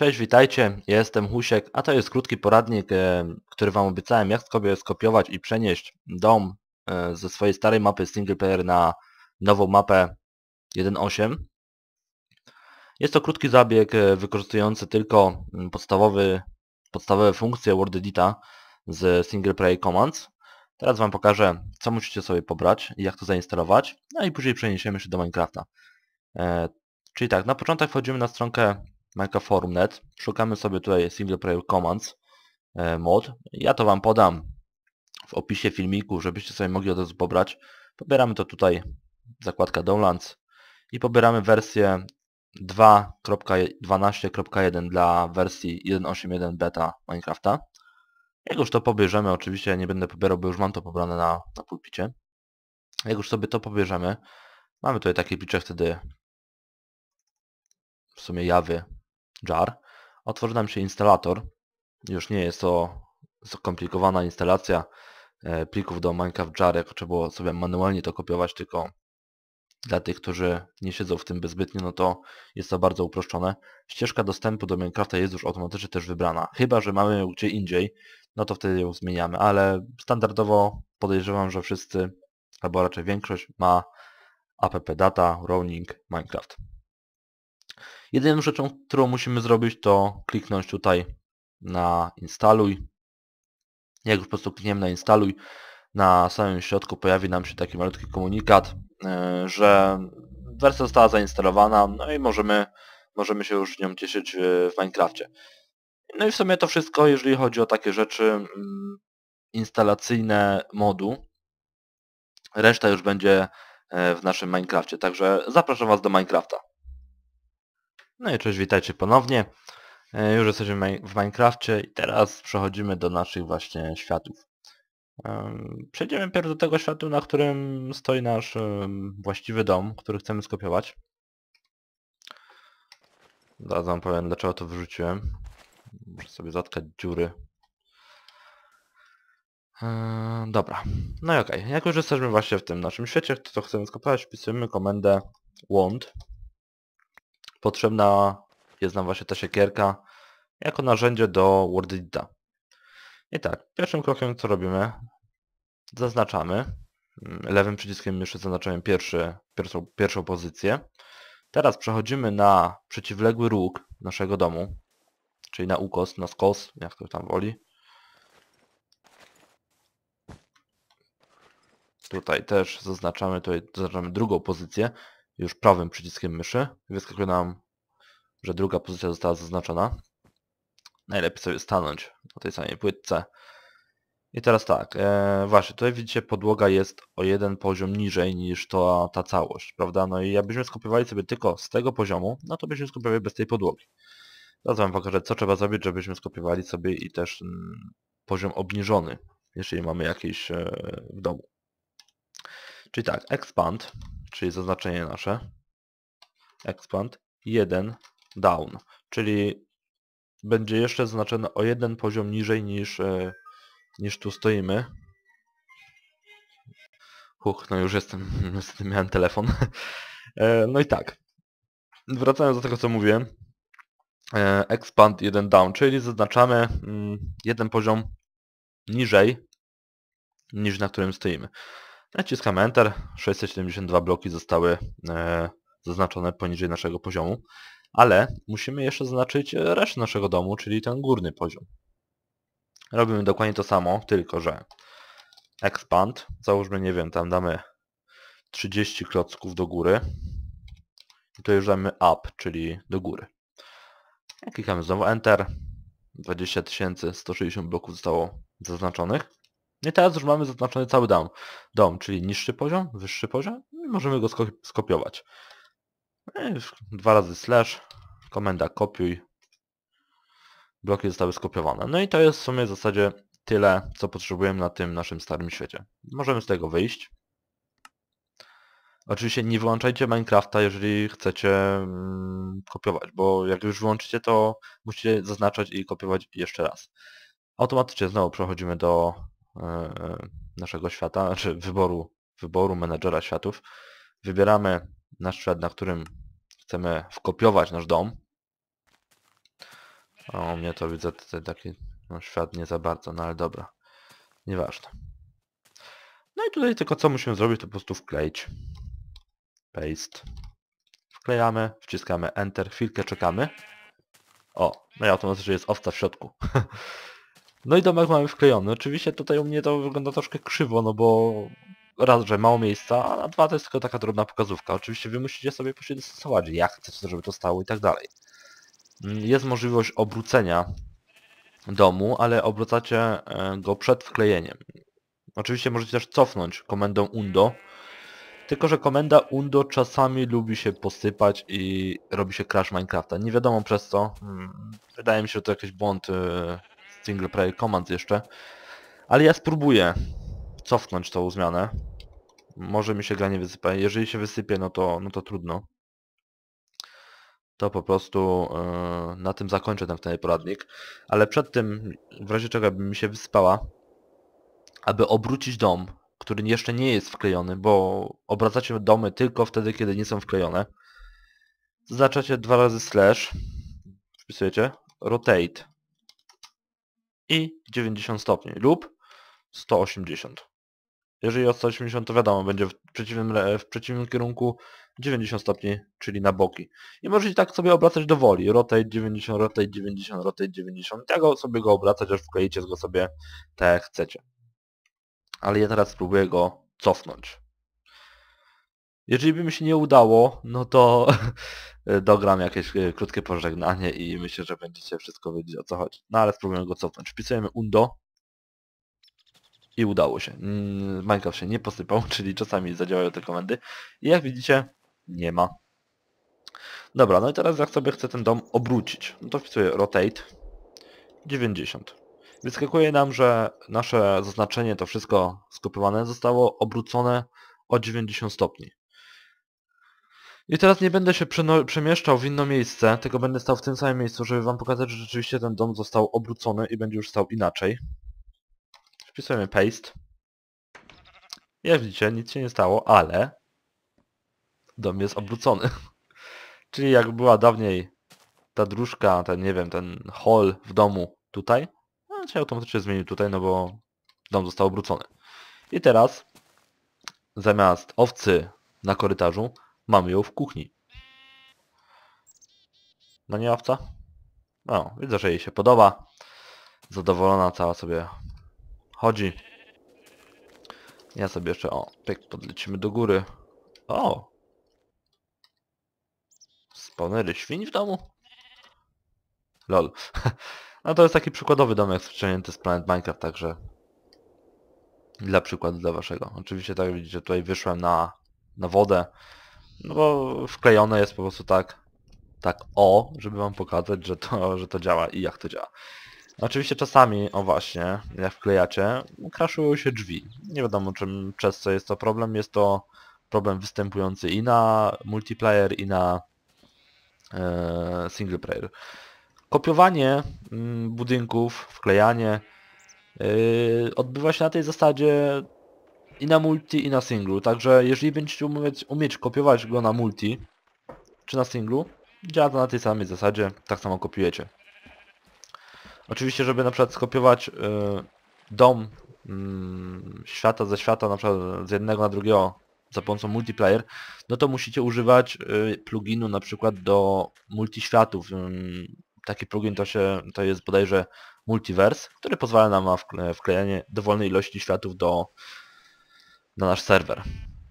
Cześć, witajcie, jestem Husiek, a to jest krótki poradnik, e, który Wam obiecałem, jak sobie skopiować i przenieść dom e, ze swojej starej mapy singleplayer na nową mapę 1.8. Jest to krótki zabieg e, wykorzystujący tylko mm, podstawowy, podstawowe funkcje Edita z singleplayer commands. Teraz Wam pokażę, co musicie sobie pobrać i jak to zainstalować, no i później przeniesiemy się do Minecrafta. Czyli tak, na początek wchodzimy na stronkę Microforum.net. Szukamy sobie tutaj Single Player Commands e, mod. Ja to Wam podam w opisie filmiku, żebyście sobie mogli od razu pobrać. Pobieramy to tutaj, zakładka Downlands i pobieramy wersję 2.12.1 dla wersji 1.8.1 beta Minecrafta. Jak już to pobierzemy, oczywiście nie będę pobierał, bo już mam to pobrane na, na pulpicie. Jak już sobie to pobierzemy, mamy tutaj takie picze wtedy w sumie jawy jar. Otworzy nam się instalator. Już nie jest to skomplikowana instalacja e, plików do Minecraft jar, jak trzeba było sobie manualnie to kopiować, tylko dla tych, którzy nie siedzą w tym bezbytnie, no to jest to bardzo uproszczone. Ścieżka dostępu do Minecrafta jest już automatycznie też wybrana. Chyba, że mamy ją gdzie indziej, no to wtedy ją zmieniamy, ale standardowo podejrzewam, że wszyscy, albo raczej większość ma app data, roaming, Minecraft. Jedyną rzeczą, którą musimy zrobić to kliknąć tutaj na instaluj. Jak już po prostu klikniemy na instaluj, na samym środku pojawi nam się taki malutki komunikat, e, że wersja została zainstalowana, no i możemy, możemy się już nią cieszyć e, w Minecrafcie. No i w sumie to wszystko, jeżeli chodzi o takie rzeczy mm, instalacyjne modu. Reszta już będzie e, w naszym Minecrafcie, także zapraszam Was do Minecrafta. No i cześć, witajcie ponownie. E, już jesteśmy w Minecrafcie i teraz przechodzimy do naszych właśnie światów. Przejdziemy pierw do tego światu, na którym stoi nasz właściwy dom, który chcemy skopiować. Zaraz wam powiem dlaczego to wyrzuciłem. Muszę sobie zatkać dziury. E, dobra, no i okej. Okay. Jak już jesteśmy właśnie w tym naszym świecie, to, co chcemy skopiować, wpisujemy komendę want potrzebna jest nam właśnie ta siekierka jako narzędzie do WordEdita. I tak, pierwszym krokiem co robimy, zaznaczamy, mm, lewym przyciskiem myszy zaznaczamy pierwszy, pierwszą, pierwszą pozycję. Teraz przechodzimy na przeciwległy róg naszego domu, czyli na ukos, na skos, jak ktoś tam woli. Tutaj też zaznaczamy, tutaj zaznaczamy drugą pozycję już prawym przyciskiem myszy. Wyskakuje nam, że druga pozycja została zaznaczona. Najlepiej sobie stanąć na tej samej płytce. I teraz tak, e, właśnie tutaj widzicie podłoga jest o jeden poziom niżej niż to, ta całość, prawda? No i jakbyśmy skopiowali sobie tylko z tego poziomu, no to byśmy skopiowali bez tej podłogi. Zaraz Wam pokażę, co trzeba zrobić, żebyśmy skopiowali sobie i też mm, poziom obniżony, jeżeli mamy jakiś e, w domu. Czyli tak, expand, czyli zaznaczenie nasze, expand, 1 down, czyli będzie jeszcze zaznaczone o jeden poziom niżej niż, e, niż tu stoimy. Huch, no już jestem, niestety miałem telefon. E, no i tak, wracając do tego co mówię, e, expand 1 down, czyli zaznaczamy mm, jeden poziom niżej niż na którym stoimy. Naciskam Enter, 672 bloki zostały e, zaznaczone poniżej naszego poziomu, ale musimy jeszcze zaznaczyć e, resztę naszego domu, czyli ten górny poziom. Robimy dokładnie to samo, tylko że expand, załóżmy, nie wiem, tam damy 30 klocków do góry i tu już damy up, czyli do góry. Klikamy znowu Enter, 20 160 bloków zostało zaznaczonych. I teraz już mamy zaznaczony cały dom, dom czyli niższy poziom, wyższy poziom i możemy go skopiować. No dwa razy slash, komenda kopiuj, bloki zostały skopiowane. No i to jest w sumie w zasadzie tyle, co potrzebujemy na tym naszym starym świecie. Możemy z tego wyjść. Oczywiście nie wyłączajcie Minecrafta, jeżeli chcecie mm, kopiować, bo jak już wyłączycie, to musicie zaznaczać i kopiować jeszcze raz. Automatycznie znowu przechodzimy do E, e, naszego świata, czy wyboru, wyboru menedżera światów. Wybieramy nasz świat, na którym chcemy wkopiować nasz dom. O mnie to widzę tutaj taki no, świat nie za bardzo, no ale dobra. Nieważne. No i tutaj tylko co musimy zrobić, to po prostu wkleić. Paste. Wklejamy, wciskamy Enter, chwilkę czekamy. O, no i automatycznie jest owca w środku. No i domek mamy wklejony. Oczywiście tutaj u mnie to wygląda troszkę krzywo, no bo raz, że mało miejsca, a dwa to jest tylko taka drobna pokazówka. Oczywiście wy musicie sobie później dostosować, jak chcecie, żeby to stało i tak dalej. Mm, jest możliwość obrócenia domu, ale obrócacie e, go przed wklejeniem. Oczywiście możecie też cofnąć komendą undo, tylko że komenda undo czasami lubi się posypać i robi się crash Minecrafta. Nie wiadomo przez co. Mm, wydaje mi się, że to jakiś błąd e, single player command jeszcze. Ale ja spróbuję cofnąć tą zmianę. Może mi się gra nie wysypa. Jeżeli się wysypie, no to, no to trudno. To po prostu yy, na tym zakończę ten wtedy poradnik. Ale przed tym, w razie czego by mi się wysypała, aby obrócić dom, który jeszcze nie jest wklejony, bo obracacie domy tylko wtedy, kiedy nie są wklejone. Zaznaczacie dwa razy slash, wpisujecie, rotate, i 90 stopni lub 180. Jeżeli o 180 to wiadomo, będzie w przeciwnym, w przeciwnym kierunku 90 stopni, czyli na boki. I możecie tak sobie obracać do woli. Rotate 90, rotate 90, rotate 90. Tak sobie go obracać, aż wkleicie go sobie tak jak chcecie. Ale ja teraz spróbuję go cofnąć. Jeżeli by mi się nie udało, no to e, dogram jakieś e, krótkie pożegnanie i myślę, że będziecie wszystko wiedzieć o co chodzi. No ale spróbujemy go cofnąć. Wpisujemy undo i udało się. Mm, Minecraft się nie posypał, czyli czasami zadziałają te komendy. I jak widzicie, nie ma. Dobra, no i teraz jak sobie chcę ten dom obrócić, no to wpisuję rotate 90. Wyskakuje nam, że nasze zaznaczenie, to wszystko skopiowane, zostało obrócone o 90 stopni. I teraz nie będę się przemieszczał w inne miejsce, tylko będę stał w tym samym miejscu, żeby wam pokazać, że rzeczywiście ten dom został obrócony i będzie już stał inaczej. Wpisujemy paste. Jak widzicie, nic się nie stało, ale dom jest obrócony. Czyli jak była dawniej ta dróżka, ten, nie wiem, ten hall w domu tutaj, no się automatycznie zmienił tutaj, no bo dom został obrócony. I teraz zamiast owcy na korytarzu Mamy ją w kuchni. No nie owca? No, widzę, że jej się podoba. Zadowolona cała sobie chodzi. Ja sobie jeszcze, o, pyk, podlecimy do góry. O! Spawnery świń w domu? Lol. No to jest taki przykładowy domek przejęty z Planet Minecraft, także dla przykładu dla waszego. Oczywiście tak jak widzicie tutaj wyszłem na, na wodę, no bo wklejone jest po prostu tak, tak o, żeby wam pokazać, że to, że to działa i jak to działa. No oczywiście czasami, o właśnie, jak wklejacie, kraszują się drzwi. Nie wiadomo czym, przez co jest to problem. Jest to problem występujący i na multiplayer, i na e, single player. Kopiowanie mm, budynków, wklejanie e, odbywa się na tej zasadzie i na multi i na singlu, także jeżeli będziecie umieć, umieć kopiować go na multi czy na singlu, działa to na tej samej zasadzie, tak samo kopiujecie. Oczywiście, żeby na przykład skopiować y, dom y, świata ze świata, na przykład z jednego na drugiego za pomocą multiplayer, no to musicie używać y, pluginu na przykład do multiświatów. Y, taki plugin to, się, to jest bodajże Multiverse, który pozwala nam na wklejanie dowolnej ilości światów do na nasz serwer.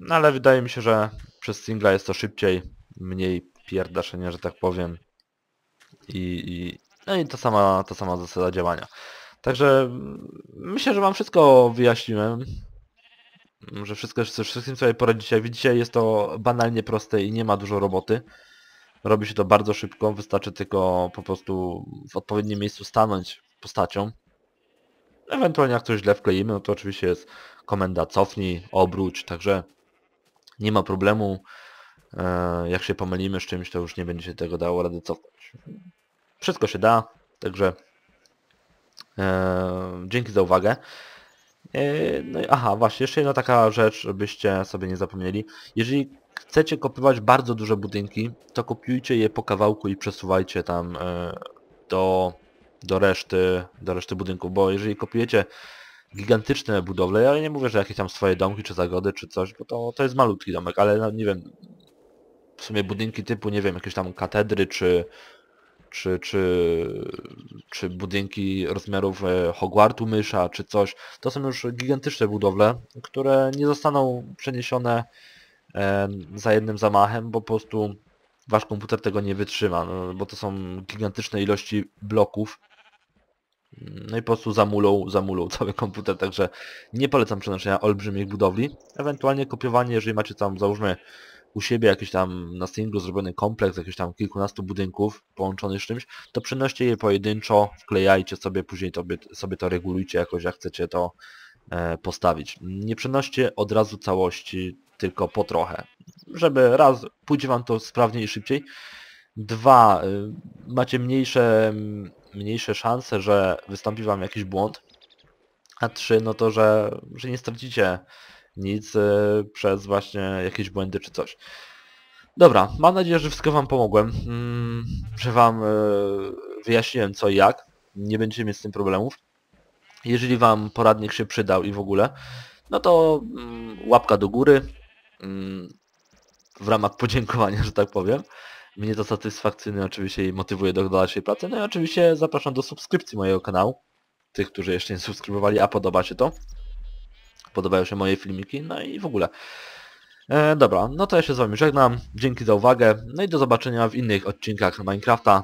No ale wydaje mi się, że przez singla jest to szybciej, mniej pierdaszenia, że tak powiem. I, i, no i ta sama, ta sama zasada działania. Także myślę, że Wam wszystko wyjaśniłem. Że wszystko, wszystkim sobie poradzicie. Jak widzicie, jest to banalnie proste i nie ma dużo roboty. Robi się to bardzo szybko, wystarczy tylko po prostu w odpowiednim miejscu stanąć postacią. Ewentualnie jak coś źle wkleimy, no to oczywiście jest komenda cofnij, obróć, także nie ma problemu. E, jak się pomylimy z czymś, to już nie będzie się tego dało rady cofnąć. Wszystko się da, także e, dzięki za uwagę. E, no i aha, właśnie, jeszcze jedna taka rzecz, żebyście sobie nie zapomnieli. Jeżeli chcecie kopywać bardzo duże budynki, to kopiujcie je po kawałku i przesuwajcie tam do, do reszty do reszty budynku, bo jeżeli kopiujecie gigantyczne budowle. Ja nie mówię, że jakieś tam swoje domki czy zagody czy coś, bo to, to jest malutki domek, ale no, nie wiem, w sumie budynki typu, nie wiem, jakieś tam katedry czy, czy, czy, czy budynki rozmiarów e, Hogwartu mysza czy coś, to są już gigantyczne budowle, które nie zostaną przeniesione e, za jednym zamachem, bo po prostu wasz komputer tego nie wytrzyma, no, bo to są gigantyczne ilości bloków, no i po prostu zamulą, zamulą cały komputer, także nie polecam przenoszenia olbrzymich budowli. Ewentualnie kopiowanie, jeżeli macie tam, załóżmy, u siebie jakiś tam na Stingu zrobiony kompleks, jakieś tam kilkunastu budynków połączonych z czymś, to przenoście je pojedynczo, wklejajcie sobie, później to, sobie to regulujcie jakoś, jak chcecie to e, postawić. Nie przenoście od razu całości, tylko po trochę, żeby raz, pójdzie Wam to sprawniej i szybciej, dwa, y, macie mniejsze mm, mniejsze szanse, że wystąpi wam jakiś błąd, a trzy, no to, że, że nie stracicie nic y, przez właśnie jakieś błędy czy coś. Dobra, mam nadzieję, że wszystko wam pomogłem, mm, że wam y, wyjaśniłem co i jak, nie będziecie mieć z tym problemów. Jeżeli wam poradnik się przydał i w ogóle, no to mm, łapka do góry, mm, w ramach podziękowania, że tak powiem. Mnie to satysfakcjonuje oczywiście i motywuje do dalszej pracy. No i oczywiście zapraszam do subskrypcji mojego kanału. Tych, którzy jeszcze nie subskrybowali, a podoba się to. Podobają się moje filmiki, no i w ogóle. E, dobra, no to ja się z wami żegnam. Dzięki za uwagę. No i do zobaczenia w innych odcinkach Minecrafta,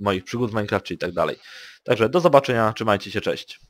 moich przygód w Minecrafcie i tak dalej. Także do zobaczenia, trzymajcie się, cześć.